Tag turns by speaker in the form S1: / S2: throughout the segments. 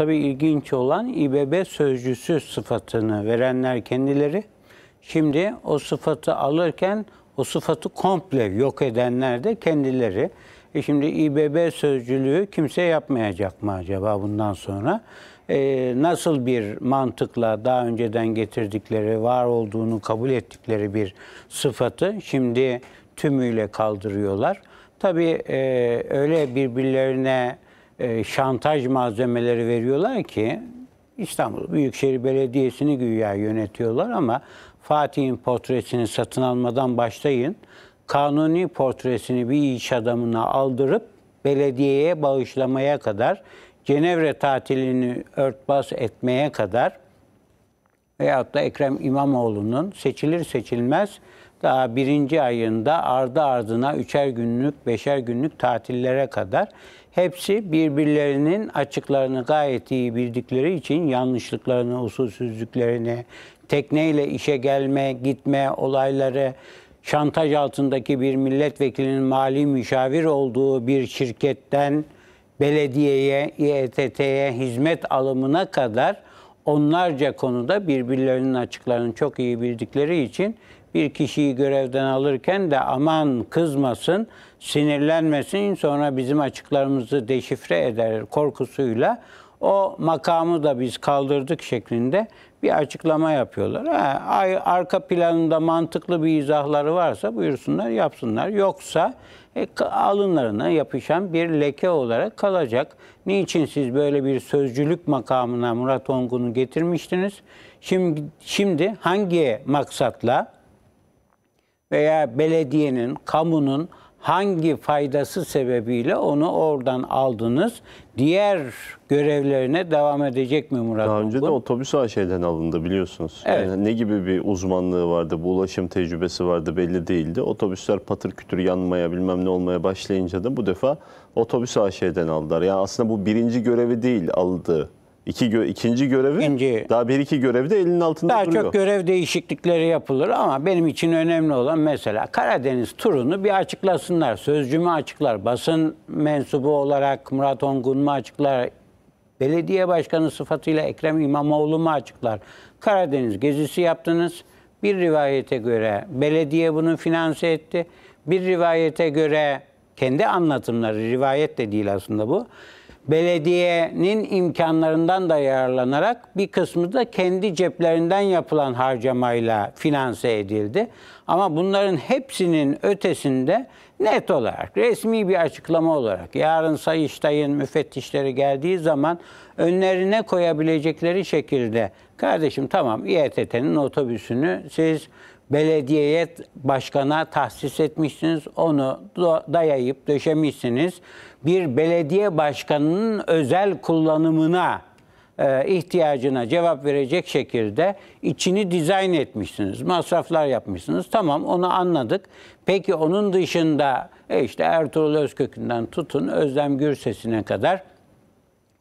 S1: Tabii ilginç olan İBB sözcüsü sıfatını verenler kendileri. Şimdi o sıfatı alırken o sıfatı komple yok edenler de kendileri. E şimdi İBB sözcülüğü kimse yapmayacak mı acaba bundan sonra? E, nasıl bir mantıkla daha önceden getirdikleri, var olduğunu kabul ettikleri bir sıfatı şimdi tümüyle kaldırıyorlar. Tabii e, öyle birbirlerine e, şantaj malzemeleri veriyorlar ki İstanbul Büyükşehir Belediyesi'ni güya yönetiyorlar ama Fatih'in portresini satın almadan başlayın. Kanuni portresini bir iş adamına aldırıp belediyeye bağışlamaya kadar, Cenevre tatilini örtbas etmeye kadar veyahut da Ekrem İmamoğlu'nun seçilir seçilmez daha birinci ayında ardı ardına üçer günlük, beşer günlük tatillere kadar hepsi birbirlerinin açıklarını gayet iyi bildikleri için yanlışlıklarını, usulsüzlüklerini, tekneyle işe gelme, gitme olayları, şantaj altındaki bir milletvekilinin mali müşavir olduğu bir şirketten belediyeye, İETT'ye hizmet alımına kadar onlarca konuda birbirlerinin açıklarını çok iyi bildikleri için bir kişiyi görevden alırken de aman kızmasın, sinirlenmesin sonra bizim açıklarımızı deşifre eder korkusuyla o makamı da biz kaldırdık şeklinde bir açıklama yapıyorlar. Ha, arka planında mantıklı bir izahları varsa buyursunlar yapsınlar. Yoksa e, alınlarına yapışan bir leke olarak kalacak. Niçin siz böyle bir sözcülük makamına Murat Ongun'u getirmiştiniz? Şimdi, şimdi hangi maksatla veya belediyenin, kamunun hangi faydası sebebiyle onu oradan aldınız? Diğer görevlerine
S2: devam edecek mi Murat Daha önce de otobüs AŞ'den alındı biliyorsunuz. Evet. Yani ne gibi bir uzmanlığı vardı, bu ulaşım tecrübesi vardı belli değildi. Otobüsler patır kütür yanmaya bilmem ne olmaya başlayınca da bu defa otobüs AŞ'den aldılar. Yani aslında bu birinci görevi değil aldığı İki gö- ikinci görevi İkinci. daha bir iki görevi de elinin altında daha duruyor. çok
S1: görev değişiklikleri yapılır ama benim için önemli olan mesela Karadeniz turunu bir açıklasınlar. Sözcümü açıklar. Basın mensubu olarak Murat Ongun mu açıklar? Belediye başkanı sıfatıyla Ekrem İmamoğlu mu açıklar? Karadeniz gezisi yaptınız. Bir rivayete göre belediye bunu finanse etti. Bir rivayete göre kendi anlatımları, rivayet de değil aslında bu belediyenin imkanlarından da yararlanarak bir kısmı da kendi ceplerinden yapılan harcamayla finanse edildi. Ama bunların hepsinin ötesinde net olarak, resmi bir açıklama olarak yarın Sayıştay'ın müfettişleri geldiği zaman önlerine koyabilecekleri şekilde kardeşim tamam İETT'nin otobüsünü siz belediyeye başkana tahsis etmişsiniz. Onu dayayıp döşemişsiniz. Bir belediye başkanının özel kullanımına e, ihtiyacına cevap verecek şekilde içini dizayn etmişsiniz. Masraflar yapmışsınız. Tamam onu anladık. Peki onun dışında e, işte Ertuğrul Özkök'ünden tutun Özlem Gürses'ine kadar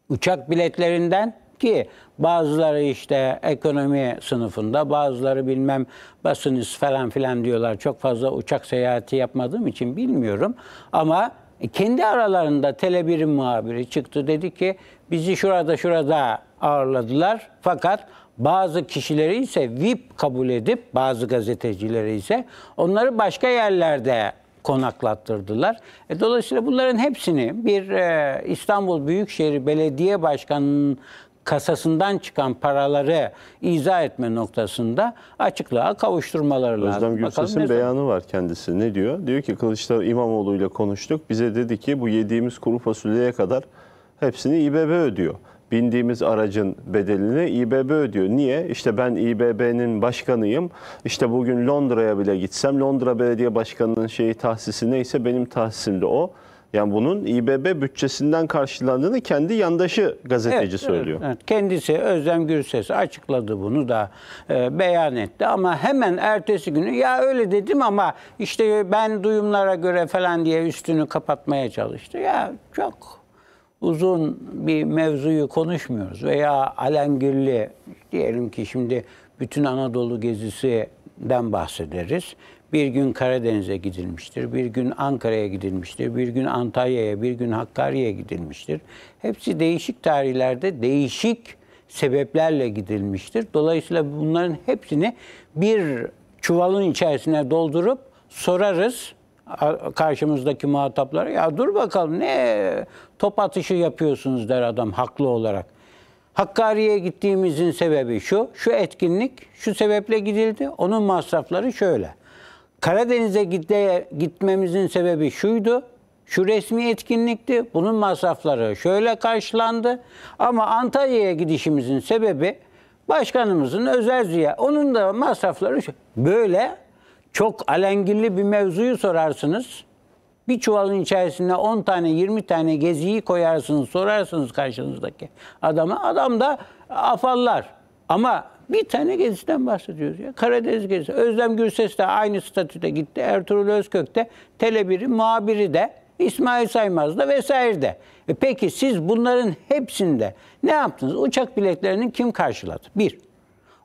S1: uçak biletlerinden ki bazıları işte ekonomi sınıfında, bazıları bilmem basınız falan filan diyorlar. Çok fazla uçak seyahati yapmadığım için bilmiyorum ama kendi aralarında tele muhabiri çıktı dedi ki bizi şurada şurada ağırladılar fakat bazı kişileri ise VIP kabul edip bazı gazetecileri ise onları başka yerlerde konaklattırdılar. E, dolayısıyla bunların hepsini bir e, İstanbul Büyükşehir Belediye Başkanı'nın kasasından çıkan paraları izah etme noktasında açıklığa kavuşturmaları
S2: lazım. Özlem Gülses'in beyanı var kendisi. Ne diyor? Diyor ki Kılıçdaroğlu İmamoğlu ile konuştuk. Bize dedi ki bu yediğimiz kuru fasulyeye kadar hepsini İBB ödüyor bindiğimiz aracın bedelini İBB ödüyor. Niye? İşte ben İBB'nin başkanıyım. İşte bugün Londra'ya bile gitsem Londra Belediye Başkanı'nın şeyi tahsisi neyse benim tahsisim de o. Yani bunun İBB bütçesinden karşılandığını kendi yandaşı gazeteci evet, söylüyor.
S1: Evet, kendisi Özlem Gürses açıkladı bunu da e, beyan etti ama hemen ertesi günü ya öyle dedim ama işte ben duyumlara göre falan diye üstünü kapatmaya çalıştı. Ya çok uzun bir mevzuyu konuşmuyoruz veya alengirli diyelim ki şimdi bütün Anadolu gezisinden bahsederiz. Bir gün Karadeniz'e gidilmiştir, bir gün Ankara'ya gidilmiştir, bir gün Antalya'ya, bir gün Hakkari'ye gidilmiştir. Hepsi değişik tarihlerde değişik sebeplerle gidilmiştir. Dolayısıyla bunların hepsini bir çuvalın içerisine doldurup sorarız karşımızdaki muhataplara ya dur bakalım ne top atışı yapıyorsunuz der adam haklı olarak. Hakkari'ye gittiğimizin sebebi şu, şu etkinlik şu sebeple gidildi, onun masrafları şöyle. Karadeniz'e gitmemizin sebebi şuydu. Şu resmi etkinlikti. Bunun masrafları şöyle karşılandı. Ama Antalya'ya gidişimizin sebebi başkanımızın özel ziya. Onun da masrafları şu. Böyle çok alengirli bir mevzuyu sorarsınız. Bir çuvalın içerisine 10 tane 20 tane geziyi koyarsınız sorarsınız karşınızdaki adama. Adam da afallar. Ama bir tane geziden bahsediyoruz ya. Karadeniz gezisi. Özlem Gürses de aynı statüde gitti. Ertuğrul Özkök de, Tele1'i, Muhabir'i de, İsmail Saymaz da vesaire de. E peki siz bunların hepsinde ne yaptınız? Uçak biletlerini kim karşıladı? Bir.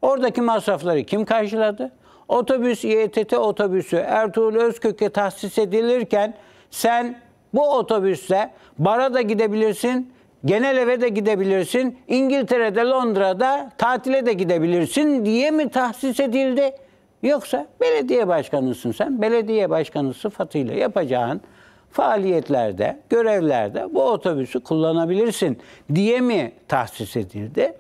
S1: Oradaki masrafları kim karşıladı? Otobüs, YTT otobüsü Ertuğrul Özkök'e tahsis edilirken sen bu otobüste bara da gidebilirsin, genel eve de gidebilirsin, İngiltere'de, Londra'da tatile de gidebilirsin diye mi tahsis edildi? Yoksa belediye başkanısın sen. Belediye başkanı sıfatıyla yapacağın faaliyetlerde, görevlerde bu otobüsü kullanabilirsin diye mi tahsis edildi?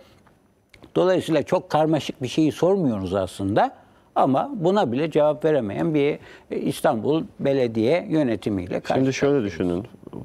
S1: Dolayısıyla çok karmaşık bir şeyi sormuyoruz aslında. Ama buna bile cevap veremeyen bir e, İstanbul Belediye yönetimiyle karşı. Şimdi şöyle düşünün.